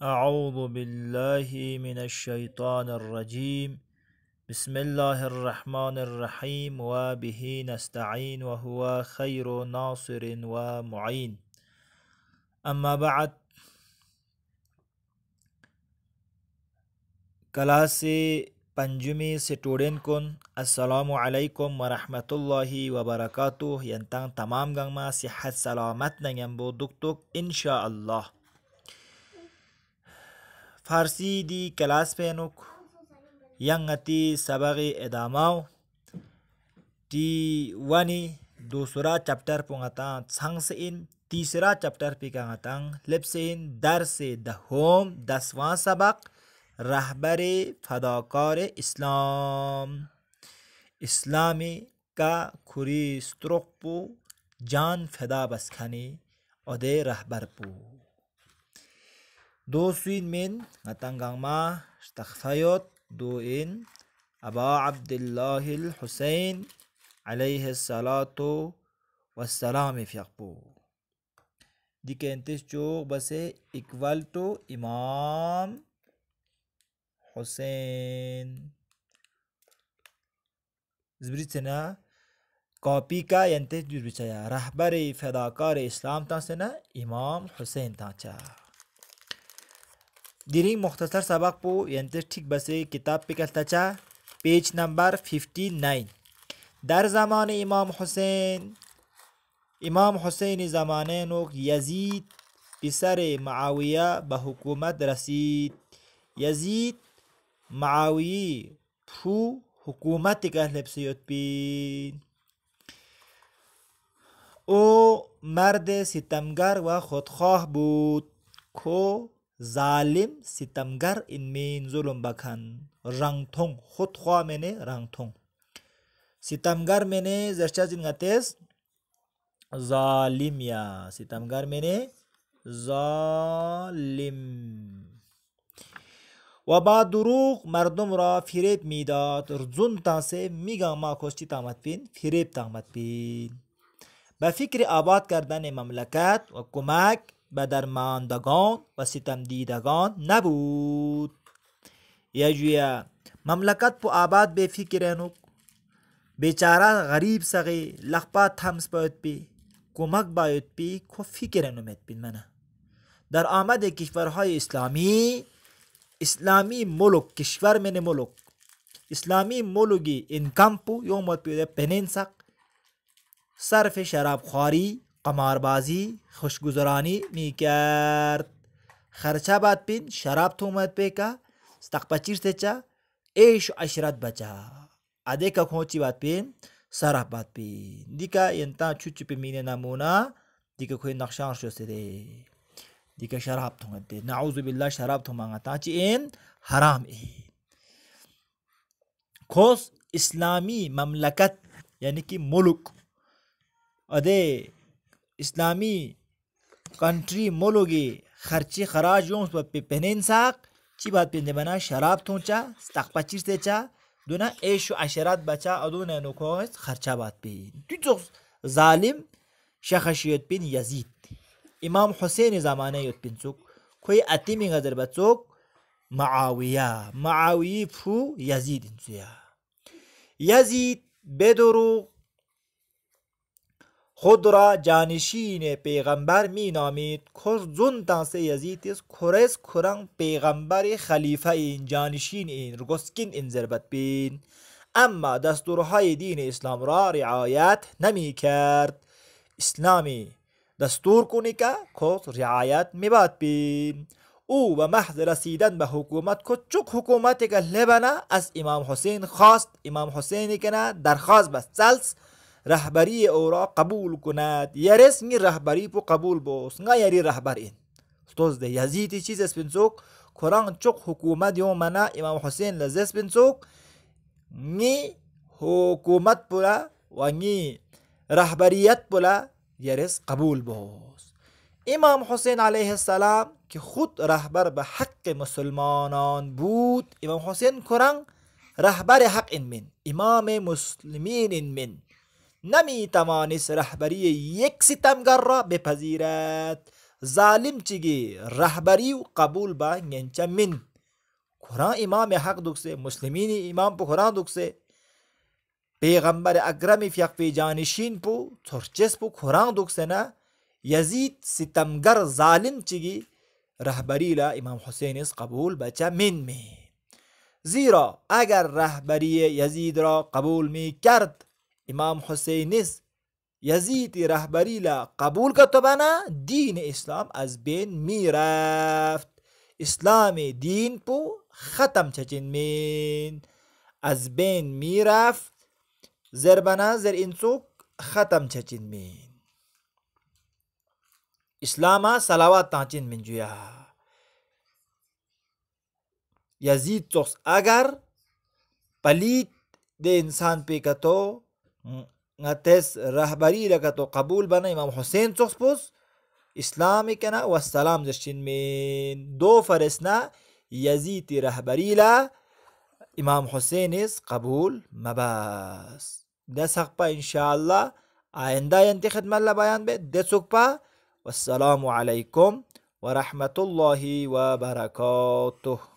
أعوذ بالله من الشيطان الرجيم بسم الله الرحمن الرحيم وبه نستعين وهو خير ناصر ومعين أما بعد class Panjumi student kun Assalamualaikum warahmatullahi wabarakatuh yang tang tamam gang ma sihat selamat nang yang bu duk duk insyaallah Farsi दी class पेनुक यंग अति सबग एदामाओ T वनी दूसरा chapter पुंगता संग इन तीसरा चैप्टर पिकांगतंग लिप से इन दर से द होम दसवां सबक रहबर फदाकार इस्लाम इस्लामी का खुरी स्त्रुक पू जान फिदा बसखनी अदे रहबर पू do suin min ngatanggang ma stakhayot do in Aba Abdullah al-Husayn alayhi salatu wassalam fiqbu. Dikentis çok base equal to imam Hüseyin. Zbritena copy का यंते जुर्बिचाया रहबर फदाकार इस्लाम था से ना इमाम हुसैन था चाह दिनी मुख्तसर सबक पो ठीक बसे किताब पे कलतचा पेज नंबर फिफ्टी नाइन दर ज़मान इमाम हुसैन इमाम हुसैन ज़माने नोक यजीद पिसर माविया बहुकूमत रसीद यजीद मावी फू हुकूमत कहलपसयोपिन ओ मर्द सितमगर व खुदख्वाह बूत खो जालिम सितमगर इनमीन जुल्म बखन रंग थों खुद ख्वा मैंने रंग थों सितमगर मैंने जस्टा जिनका तेज जालिम या सितमगर मैंने जालिम و با دروغ مردم را فریب میداد زون تاسه میگم ما کشتی تامت بین فریب تامت بین به فکر آباد کردن مملکت و کمک بدرماندگان در ماندگان و ستمدیدگان نبود یا مملکت پو آباد فکر فکرنو بیچاره غریب سغی لخپا همس باید بی کمک باید بی کو فکرنو مت بین در آمد کشورهای اسلامی اسلامی ملک کشور من ملک اسلامی ملکی انکم پو یومت پیده پنین سق صرف شرابخواری कमारबाजी खुशगुजरानी निकर्द खर्चा बात पिन शराब मत पे का तकपचीर से चा एश अशरत बचा आधे का खोची बात पिन सराफ बात पिन दिका यंता छुच पे मीने नमूना दिका खोई नक्शा शो से दे दिका शराब थूमत पे नाउजुबिल्ला शराब थूमांगा ताची इन हराम ए खोस इस्लामी ममलकत यानी कि मुल्क अदे اسلامی कंट्री मोलोगे खर्चे खराज यों पेहनेन साक ची बात पेंदे बना शराब थोंचा स्ताक पचीस देचा दुना एशो अशरात बचा अदुन नुखो खर्चा बात पे तुचो जालिम शखशियत पिन यजीद इमाम हुसैन जमाने यत पिन चुक कोई अतिमी गजर बचोक معاوية معاوية فو يزيد انسيا يزيد بدرو خود را جانشین پیغمبر می نامید زن تانسه یزید از کرز کرنگ پیغمبر خلیفه این جانشین این رگسکین این ضربت بین اما دستورهای دین اسلام را رعایت نمی کرد اسلامی دستور کنی که کس رعایت می باد بین او به محض رسیدن به حکومت چک حکومت که لبنه از امام حسین خواست امام حسینی که نه درخواست به سلس رهبری او را قبول کند یرس نی رهبری پو قبول بوس نگا یری رهبر این استوز ده یزیتی چیز اسپنسوک کران چوک حکومت یو منا امام حسین لز اسپنسوک نی حکومت بولا و نی رهبریت بولا یرس قبول بوس امام حسین علیه السلام که خود رهبر به حق مسلمانان بود امام حسین کران رهبر حق این من امام مسلمین این من نمی توانست رهبری یک ستمگر را بپذیرد ظالم چگی رهبری و قبول با ینچه من قرآن امام حق دکسه مسلمین امام پو قرآن دکسه پیغمبر اگرمی فیق جانشین پو ترچس پو قرآن دکسه نه یزید ستمگر ظالم چگی رهبری لا امام حسین از قبول بچه من می زیرا اگر رهبری یزید را قبول می کرد imom ҳусейнист язиди раҳбарила қабул кард то бана дини ислом аз бен мерафт ислами дин пу хатам чачин мин аз бен мерафт зер бана зер инсук хатам чачин мин ислама салават тачин мин жуя язид цокс агар палит दे इंसान पे का तो تس رهبری لکتو قبول بنا امام حسین چخص پوس اسلامی کنا و السلام زشتین من دو فرسنا يزيتي رهبري لا امام حسين اس قبول مباس ده سقبا ان شاء الله آئندہ ینتی خدمت اللہ بیان بے دے سکپا والسلام علیکم ورحمت اللہ وبرکاتہ